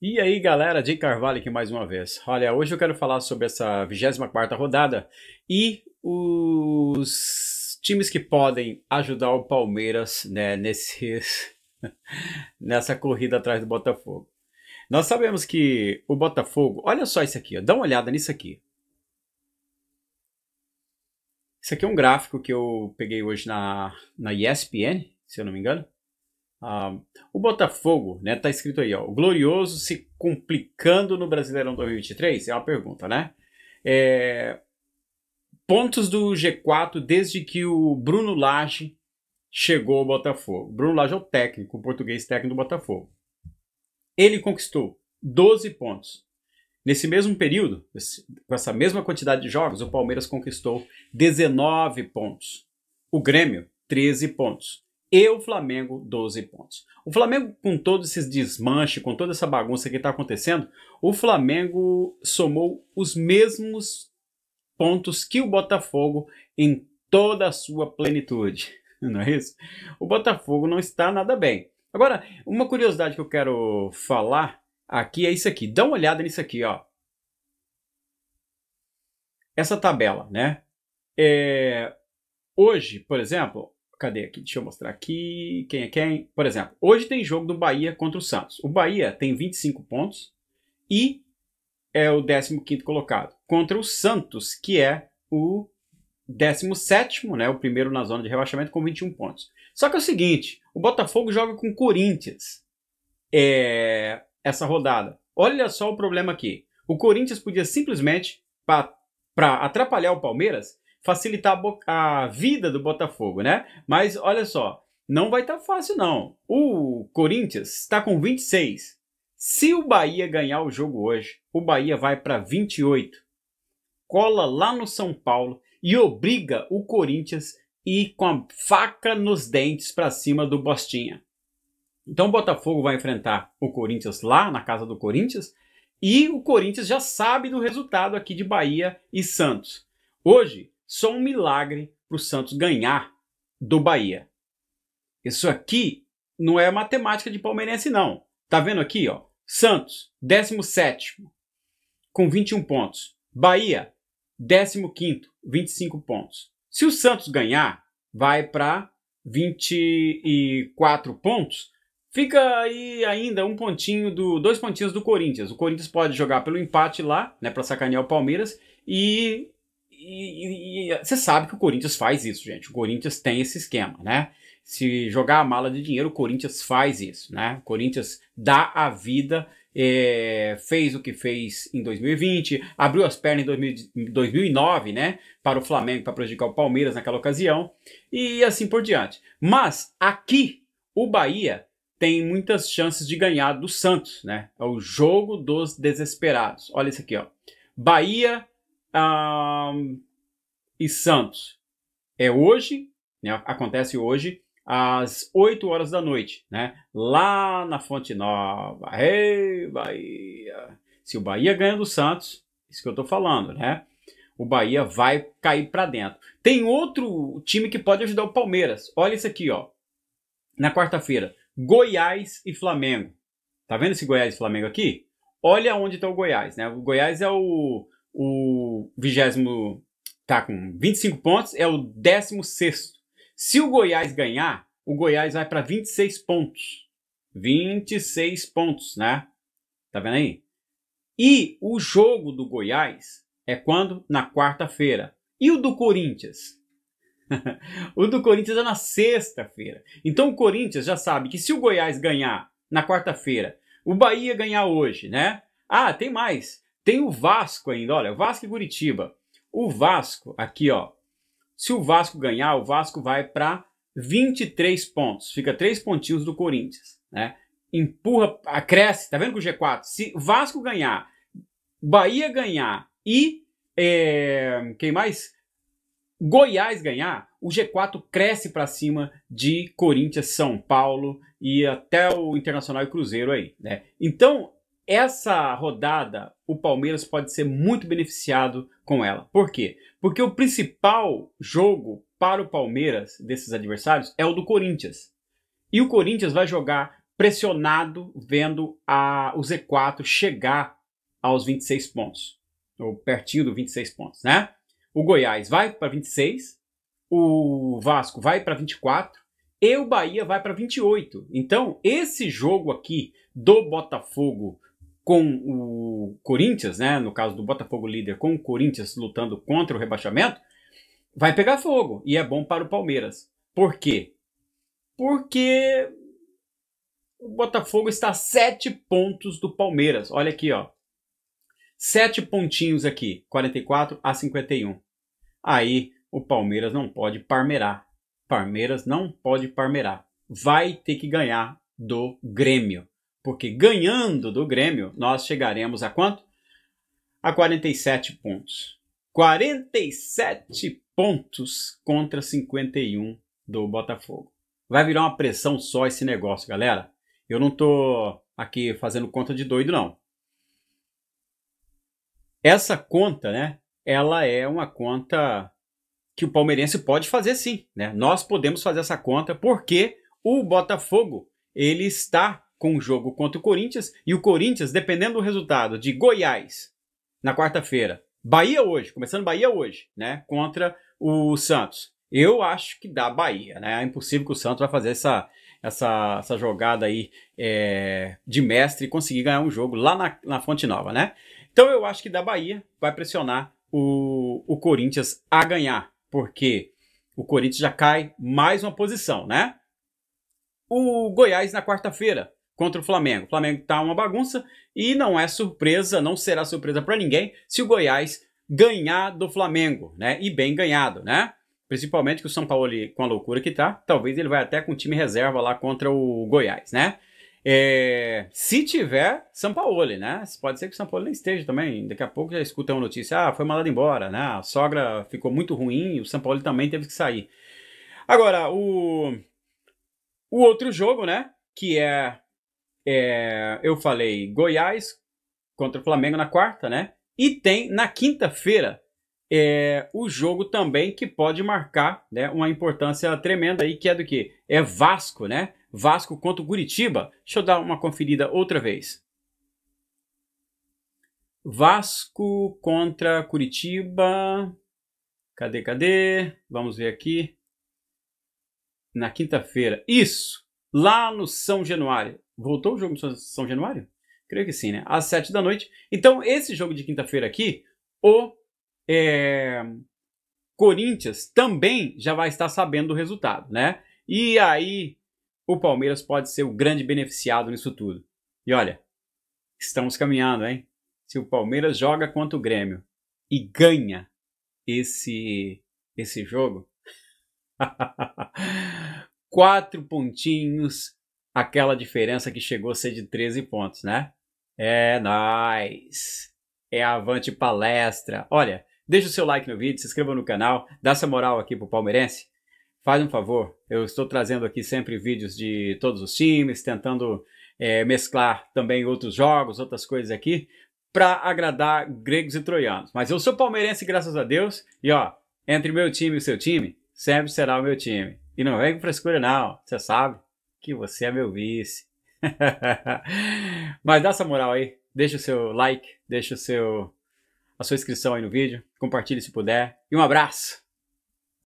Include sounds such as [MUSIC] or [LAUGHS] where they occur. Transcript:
E aí galera, Jay Carvalho aqui mais uma vez. Olha, hoje eu quero falar sobre essa 24 rodada e os times que podem ajudar o Palmeiras né, [LAUGHS] nessa corrida atrás do Botafogo. Nós sabemos que o Botafogo, olha só isso aqui, ó, dá uma olhada nisso aqui. Isso aqui é um gráfico que eu peguei hoje na, na ESPN, se eu não me engano. Ah, o Botafogo, né? Tá escrito aí, ó. O Glorioso se complicando no Brasileirão 2023? É uma pergunta, né? É, pontos do G4 desde que o Bruno Lage chegou ao Botafogo. Bruno Lage é o técnico, o português técnico do Botafogo. Ele conquistou 12 pontos. Nesse mesmo período, com essa mesma quantidade de jogos, o Palmeiras conquistou 19 pontos. O Grêmio, 13 pontos e o Flamengo 12 pontos. O Flamengo, com todos esses desmanche, com toda essa bagunça que está acontecendo, o Flamengo somou os mesmos pontos que o Botafogo em toda a sua plenitude. [LAUGHS] Não é isso? O Botafogo não está nada bem. Agora, uma curiosidade que eu quero falar aqui é isso aqui. Dá uma olhada nisso aqui, ó. Essa tabela, né? É... Hoje, por exemplo, Cadê aqui? Deixa eu mostrar aqui quem é quem. Por exemplo, hoje tem jogo do Bahia contra o Santos. O Bahia tem 25 pontos e é o 15 colocado. Contra o Santos, que é o 17 né, o primeiro na zona de rebaixamento com 21 pontos. Só que é o seguinte, o Botafogo joga com o Corinthians é, essa rodada. Olha só o problema aqui. O Corinthians podia simplesmente, para atrapalhar o Palmeiras, facilitar a, a vida do Botafogo, né? Mas olha só, não vai estar tá fácil não. O Corinthians está com 26. Se o Bahia ganhar o jogo hoje, o Bahia vai para 28. Cola lá no São Paulo e obriga o Corinthians ir com a faca nos dentes para cima do Bostinha. Então o Botafogo vai enfrentar o Corinthians lá na casa do Corinthians e o Corinthians já sabe do resultado aqui de Bahia e Santos. Hoje só um milagre para o Santos ganhar do Bahia. Isso aqui não é matemática de palmeirense, não. Tá vendo aqui, ó? Santos, 17, com 21 pontos. Bahia, 15, 25 pontos. Se o Santos ganhar, vai para 24 pontos. Fica aí ainda um pontinho do dois pontinhos do Corinthians. O Corinthians pode jogar pelo empate lá, né, para sacanear o Palmeiras e e, e, você sabe que o Corinthians faz isso, gente. O Corinthians tem esse esquema, né? Se jogar a mala de dinheiro, o Corinthians faz isso, né? O Corinthians dá a vida, é, fez o que fez em 2020, abriu as pernas em, 2000, em 2009, né? Para o Flamengo, para prejudicar o Palmeiras naquela ocasião, e assim por diante. Mas aqui, o Bahia tem muitas chances de ganhar do Santos, né? É o jogo dos desesperados. Olha isso aqui, ó. Bahia um, e Santos é hoje, né, acontece hoje, às 8 horas da noite, né? Lá na Fonte Nova. Ei, Bahia! Se o Bahia ganha do Santos, isso que eu estou falando, né? O Bahia vai cair para dentro. Tem outro time que pode ajudar o Palmeiras. Olha isso aqui, ó. Na quarta-feira, Goiás e Flamengo. Tá vendo esse Goiás e Flamengo aqui? Olha onde está o Goiás, né? O Goiás é o o vigésimo tá com 25 pontos, é o 16. Se o Goiás ganhar, o Goiás vai para 26 pontos. 26 pontos, né? Tá vendo aí? E o jogo do Goiás é quando? Na quarta-feira. E o do Corinthians? [LAUGHS] o do Corinthians é na sexta-feira. Então o Corinthians já sabe que se o Goiás ganhar na quarta-feira, o Bahia ganhar hoje, né? Ah, tem mais. Tem o Vasco ainda, olha, Vasco e Curitiba. O Vasco, aqui, ó. Se o Vasco ganhar, o Vasco vai para 23 pontos. Fica 3 pontinhos do Corinthians, né? Empurra, cresce, tá vendo que o G4? Se Vasco ganhar, Bahia ganhar e é, quem mais? Goiás ganhar, o G4 cresce para cima de Corinthians, São Paulo e até o Internacional e Cruzeiro aí, né? Então, essa rodada, o Palmeiras pode ser muito beneficiado com ela. Por quê? Porque o principal jogo para o Palmeiras desses adversários é o do Corinthians. E o Corinthians vai jogar pressionado vendo a, o Z4 chegar aos 26 pontos, ou pertinho do 26 pontos, né? O Goiás vai para 26, o Vasco vai para 24 e o Bahia vai para 28. Então, esse jogo aqui do Botafogo com o Corinthians, né, no caso do Botafogo líder, com o Corinthians lutando contra o rebaixamento, vai pegar fogo e é bom para o Palmeiras. Por quê? Porque o Botafogo está a sete pontos do Palmeiras. Olha aqui, ó. Sete pontinhos aqui, 44 a 51. Aí o Palmeiras não pode parmerar. Palmeiras não pode parmerar. Vai ter que ganhar do Grêmio. Porque ganhando do Grêmio, nós chegaremos a quanto? A 47 pontos. 47 pontos contra 51 do Botafogo. Vai virar uma pressão só esse negócio, galera. Eu não tô aqui fazendo conta de doido, não. Essa conta, né? Ela é uma conta que o palmeirense pode fazer sim, né? Nós podemos fazer essa conta porque o Botafogo ele está com o jogo contra o Corinthians e o Corinthians, dependendo do resultado de Goiás na quarta-feira, Bahia hoje, começando Bahia hoje, né, contra o Santos. Eu acho que dá Bahia, né? É impossível que o Santos vai fazer essa essa, essa jogada aí é, de mestre e conseguir ganhar um jogo lá na, na Fonte Nova, né? Então eu acho que da Bahia vai pressionar o, o Corinthians a ganhar, porque o Corinthians já cai mais uma posição, né? O Goiás na quarta-feira contra o Flamengo. O Flamengo tá uma bagunça e não é surpresa, não será surpresa para ninguém se o Goiás ganhar do Flamengo, né? E bem ganhado, né? Principalmente que o São Paulo, com a loucura que tá, talvez ele vai até com o time reserva lá contra o Goiás, né? É, se tiver São Paulo, né? Pode ser que o São Paulo não esteja também. Daqui a pouco já escuta uma notícia: ah, foi mandado embora, né? A sogra ficou muito ruim o São Paulo também teve que sair. Agora, o, o outro jogo, né? Que é é, eu falei Goiás contra o Flamengo na quarta, né? E tem na quinta-feira é, o jogo também que pode marcar né, uma importância tremenda aí, que é do que? É Vasco, né? Vasco contra o Curitiba. Deixa eu dar uma conferida outra vez. Vasco contra Curitiba. Cadê, cadê? Vamos ver aqui. Na quinta-feira. Isso! Lá no São Januário. Voltou o jogo de São Januário? Creio que sim, né? Às sete da noite. Então, esse jogo de quinta-feira aqui, o é, Corinthians também já vai estar sabendo do resultado, né? E aí, o Palmeiras pode ser o grande beneficiado nisso tudo. E olha, estamos caminhando, hein? Se o Palmeiras joga contra o Grêmio e ganha esse, esse jogo, [LAUGHS] quatro pontinhos aquela diferença que chegou a ser de 13 pontos, né? É nice! É avante palestra! Olha, deixa o seu like no vídeo, se inscreva no canal, dá essa moral aqui pro palmeirense. Faz um favor, eu estou trazendo aqui sempre vídeos de todos os times, tentando é, mesclar também outros jogos, outras coisas aqui, para agradar gregos e troianos. Mas eu sou palmeirense, graças a Deus, e ó, entre meu time e seu time, sempre será o meu time. E não vem com frescura não, você sabe que você é meu vice. [LAUGHS] Mas dá essa moral aí, deixa o seu like, deixa o seu a sua inscrição aí no vídeo, compartilhe se puder e um abraço.